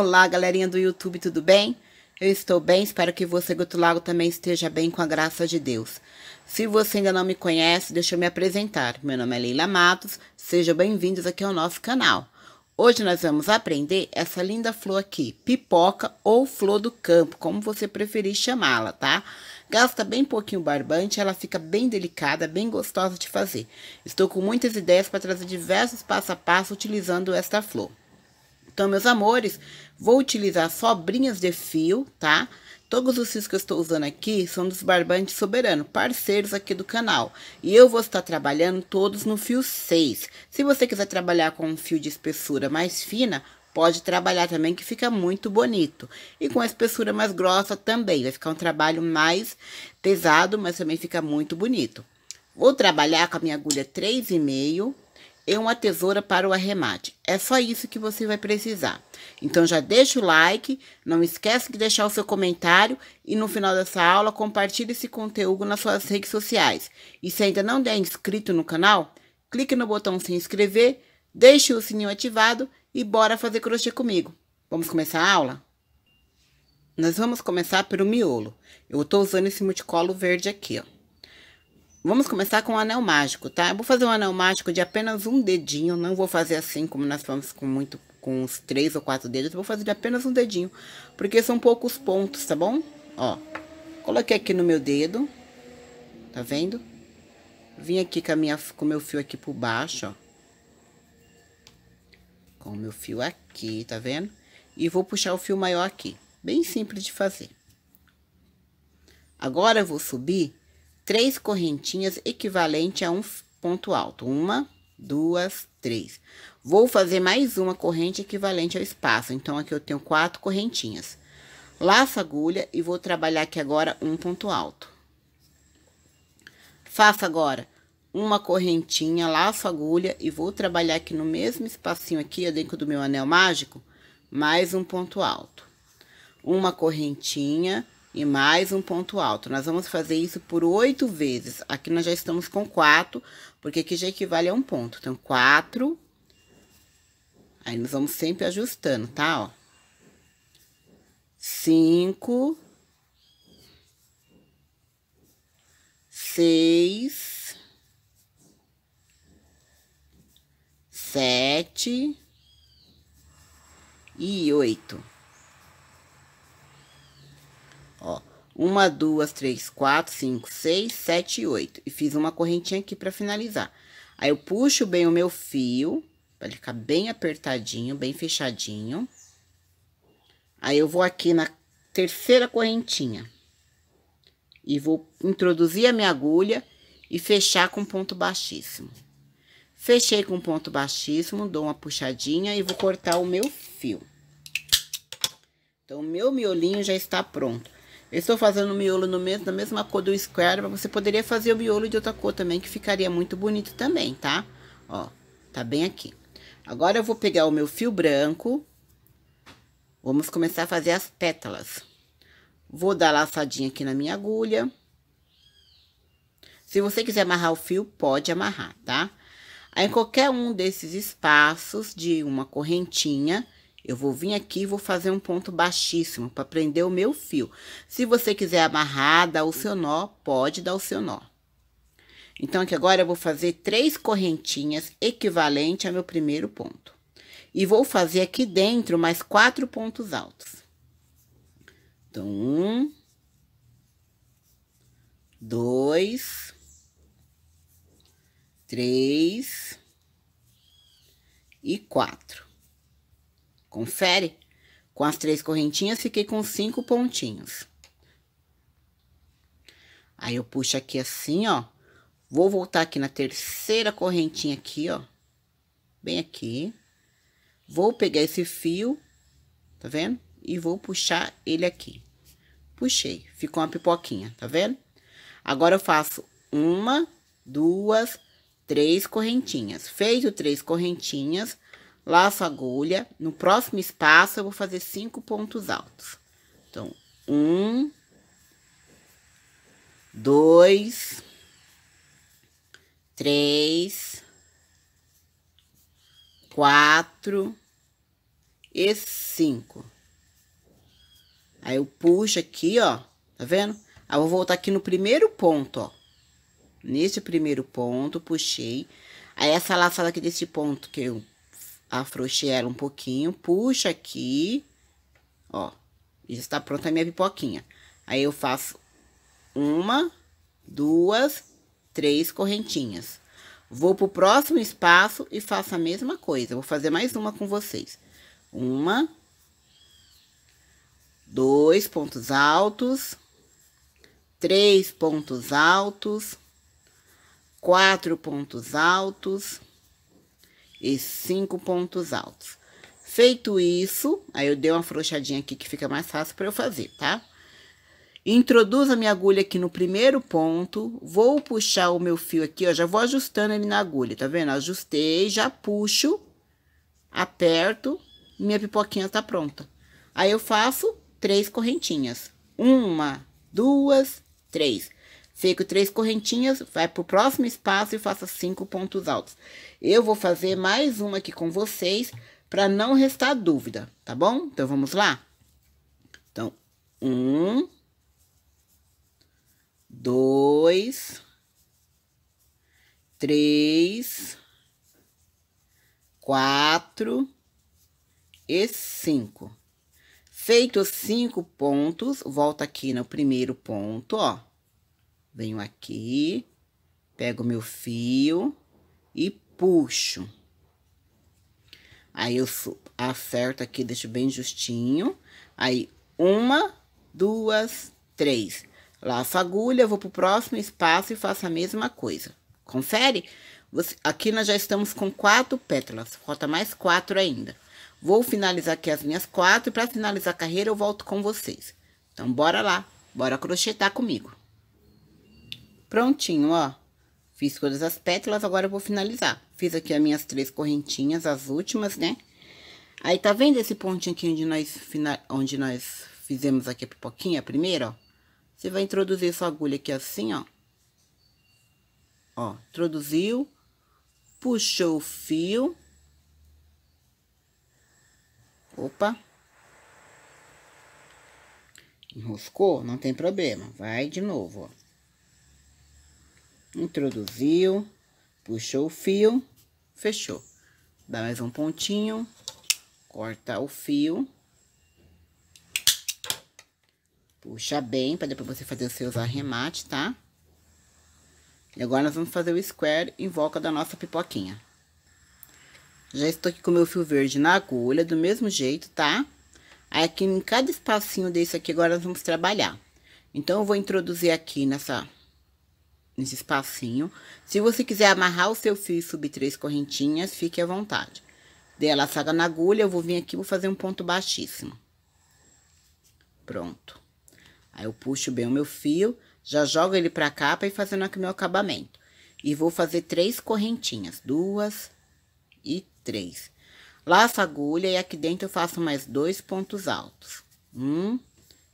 Olá, galerinha do YouTube, tudo bem? Eu estou bem, espero que você, Guto Lago, também esteja bem com a graça de Deus. Se você ainda não me conhece, deixa eu me apresentar. Meu nome é Leila Matos, sejam bem-vindos aqui ao nosso canal. Hoje nós vamos aprender essa linda flor aqui, pipoca ou flor do campo, como você preferir chamá-la, tá? Gasta bem pouquinho barbante, ela fica bem delicada, bem gostosa de fazer. Estou com muitas ideias para trazer diversos passo a passo utilizando esta flor. Então, meus amores, vou utilizar sobrinhas de fio, tá? Todos os fios que eu estou usando aqui são dos Barbantes Soberano, parceiros aqui do canal. E eu vou estar trabalhando todos no fio 6. Se você quiser trabalhar com um fio de espessura mais fina, pode trabalhar também, que fica muito bonito. E com a espessura mais grossa também, vai ficar um trabalho mais pesado, mas também fica muito bonito. Vou trabalhar com a minha agulha 3,5 e uma tesoura para o arremate. É só isso que você vai precisar. Então já deixa o like, não esquece de deixar o seu comentário e no final dessa aula compartilhe esse conteúdo nas suas redes sociais. E se ainda não é inscrito no canal, clique no botão se inscrever, deixe o sininho ativado e bora fazer crochê comigo. Vamos começar a aula? Nós vamos começar pelo miolo. Eu estou usando esse multicolo verde aqui, ó. Vamos começar com o um anel mágico, tá? Eu vou fazer um anel mágico de apenas um dedinho, não vou fazer assim como nós fomos com muito com uns três ou quatro dedos, vou fazer de apenas um dedinho, porque são poucos pontos, tá bom? Ó, coloquei aqui no meu dedo, tá vendo? Vim aqui com, a minha, com o meu fio aqui por baixo, ó. Com o meu fio aqui, tá vendo? E vou puxar o fio maior aqui, bem simples de fazer. Agora, eu vou subir três correntinhas equivalente a um ponto alto. Uma, duas, três. Vou fazer mais uma corrente equivalente ao espaço. Então, aqui eu tenho quatro correntinhas. Laço a agulha e vou trabalhar aqui agora um ponto alto. Faço agora uma correntinha, laço a agulha e vou trabalhar aqui no mesmo espacinho aqui, dentro do meu anel mágico, mais um ponto alto. Uma correntinha, e mais um ponto alto. Nós vamos fazer isso por oito vezes. Aqui nós já estamos com quatro, porque aqui já equivale a um ponto. Então, quatro. Aí, nós vamos sempre ajustando, tá? Ó. Cinco. Seis. Sete. E oito. Uma, duas, três, quatro, cinco, seis, sete e oito. E fiz uma correntinha aqui pra finalizar. Aí, eu puxo bem o meu fio, pra ele ficar bem apertadinho, bem fechadinho. Aí, eu vou aqui na terceira correntinha. E vou introduzir a minha agulha e fechar com ponto baixíssimo. Fechei com ponto baixíssimo, dou uma puxadinha e vou cortar o meu fio. Então, o meu miolinho já está pronto. Eu estou fazendo o miolo no mesmo, na mesma cor do square, mas você poderia fazer o miolo de outra cor também, que ficaria muito bonito também, tá? Ó, tá bem aqui. Agora, eu vou pegar o meu fio branco. Vamos começar a fazer as pétalas. Vou dar laçadinha aqui na minha agulha. Se você quiser amarrar o fio, pode amarrar, tá? Aí, em qualquer um desses espaços de uma correntinha, eu vou vir aqui e vou fazer um ponto baixíssimo para prender o meu fio. Se você quiser amarrar, dar o seu nó, pode dar o seu nó. Então, aqui agora eu vou fazer três correntinhas equivalente ao meu primeiro ponto. E vou fazer aqui dentro mais quatro pontos altos. Então, um, dois, três e quatro. Confere? Com as três correntinhas, fiquei com cinco pontinhos. Aí, eu puxo aqui assim, ó. Vou voltar aqui na terceira correntinha aqui, ó. Bem aqui. Vou pegar esse fio, tá vendo? E vou puxar ele aqui. Puxei, ficou uma pipoquinha, tá vendo? Agora, eu faço uma, duas, três correntinhas. Feito três correntinhas, laço a agulha, no próximo espaço eu vou fazer cinco pontos altos. Então, um, dois, três, quatro e cinco. Aí eu puxo aqui, ó, tá vendo? Aí eu vou voltar aqui no primeiro ponto, ó. Nesse primeiro ponto, puxei. Aí essa laçada aqui desse ponto que eu Afrouxe ela um pouquinho, puxa aqui. Ó, já está pronta a minha pipoquinha. Aí eu faço uma, duas, três correntinhas. Vou pro próximo espaço e faço a mesma coisa. Vou fazer mais uma com vocês. Uma, dois pontos altos, três pontos altos, quatro pontos altos, e cinco pontos altos. Feito isso, aí eu dei uma frouxadinha aqui que fica mais fácil para eu fazer, tá? Introduzo a minha agulha aqui no primeiro ponto, vou puxar o meu fio aqui, ó, já vou ajustando ele na agulha, tá vendo? Ajustei, já puxo, aperto, minha pipoquinha tá pronta. Aí eu faço três correntinhas, uma, duas, três. Fico três correntinhas, vai para o próximo espaço e faça cinco pontos altos. Eu vou fazer mais uma aqui com vocês para não restar dúvida, tá bom? Então, vamos lá? Então, um, dois, três, quatro e cinco. Feito os cinco pontos, volta aqui no primeiro ponto, ó. Venho aqui, pego meu fio e puxo. Aí eu acerto aqui, deixo bem justinho. Aí, uma, duas, três. Laço a agulha, vou pro próximo espaço e faço a mesma coisa. Confere? Você, aqui nós já estamos com quatro pétalas, falta mais quatro ainda. Vou finalizar aqui as minhas quatro e para finalizar a carreira eu volto com vocês. Então, bora lá, bora crochetar comigo. Prontinho, ó. Fiz todas as pétalas, agora eu vou finalizar. Fiz aqui as minhas três correntinhas, as últimas, né? Aí, tá vendo esse pontinho aqui onde nós, onde nós fizemos aqui a pipoquinha, a primeira, ó? Você vai introduzir sua agulha aqui assim, ó. Ó, introduziu, puxou o fio. Opa. Enroscou, não tem problema. Vai de novo, ó introduziu, puxou o fio, fechou. Dá mais um pontinho, corta o fio. Puxa bem, para depois você fazer os seus arremates, tá? E agora nós vamos fazer o square em volta da nossa pipoquinha. Já estou aqui com o meu fio verde na agulha, do mesmo jeito, tá? Aí, aqui em cada espacinho desse aqui, agora nós vamos trabalhar. Então, eu vou introduzir aqui nessa nesse espacinho. Se você quiser amarrar o seu fio e subir três correntinhas, fique à vontade. Dei a laçada na agulha, eu vou vir aqui, vou fazer um ponto baixíssimo. Pronto. Aí eu puxo bem o meu fio, já jogo ele pra cá e ir fazendo aqui o meu acabamento. E vou fazer três correntinhas, duas e três. Laço a agulha e aqui dentro eu faço mais dois pontos altos. Um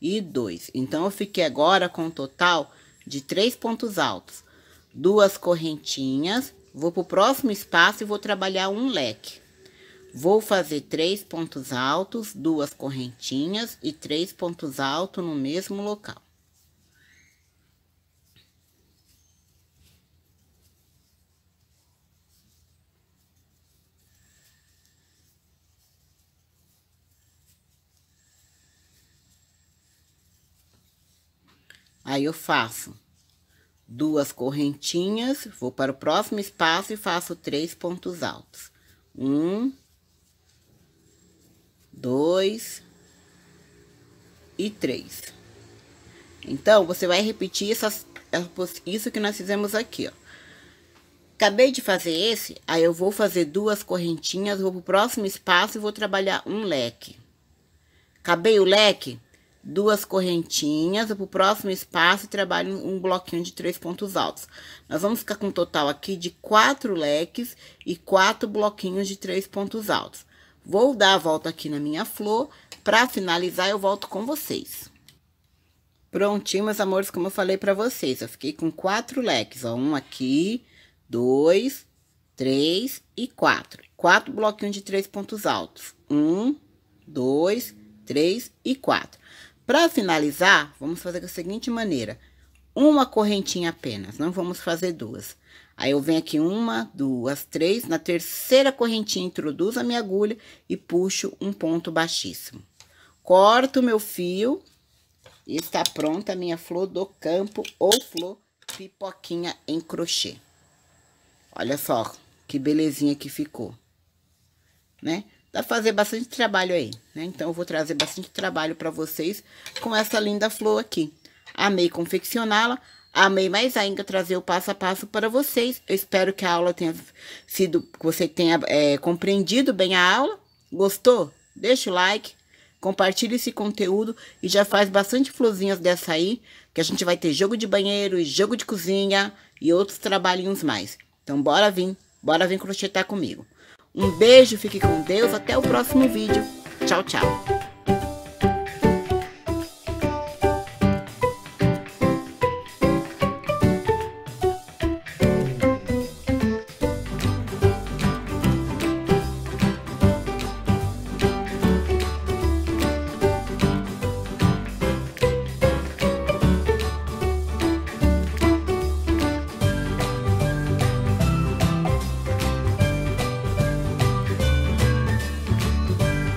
e dois. Então, eu fiquei agora com o total de três pontos altos, duas correntinhas, vou para o próximo espaço e vou trabalhar um leque. Vou fazer três pontos altos, duas correntinhas e três pontos altos no mesmo local. Aí eu faço duas correntinhas, vou para o próximo espaço e faço três pontos altos. Um, dois e três. Então, você vai repetir essas, isso que nós fizemos aqui, ó. Acabei de fazer esse, aí eu vou fazer duas correntinhas, vou pro próximo espaço e vou trabalhar um leque. Acabei o leque, duas correntinhas, para o próximo espaço, trabalho um bloquinho de três pontos altos. Nós vamos ficar com um total aqui de quatro leques e quatro bloquinhos de três pontos altos. Vou dar a volta aqui na minha flor, para finalizar eu volto com vocês. Prontinho, meus amores, como eu falei para vocês, eu fiquei com quatro leques, ó, um aqui, dois, três e quatro. Quatro bloquinhos de três pontos altos, um, dois, três e quatro. Para finalizar, vamos fazer da seguinte maneira. Uma correntinha apenas, não vamos fazer duas. Aí eu venho aqui uma, duas, três, na terceira correntinha introduzo a minha agulha e puxo um ponto baixíssimo. Corto o meu fio e está pronta a minha flor do campo ou flor pipoquinha em crochê. Olha só que belezinha que ficou, né? Dá pra fazer bastante trabalho aí, né? Então, eu vou trazer bastante trabalho pra vocês com essa linda flor aqui. Amei confeccioná-la, amei mais ainda trazer o passo a passo para vocês. Eu espero que a aula tenha sido, que você tenha é, compreendido bem a aula. Gostou? Deixa o like, compartilha esse conteúdo e já faz bastante florzinhas dessa aí, que a gente vai ter jogo de banheiro, jogo de cozinha e outros trabalhinhos mais. Então, bora vir, bora vir crochetar comigo. Um beijo, fique com Deus, até o próximo vídeo. Tchau, tchau.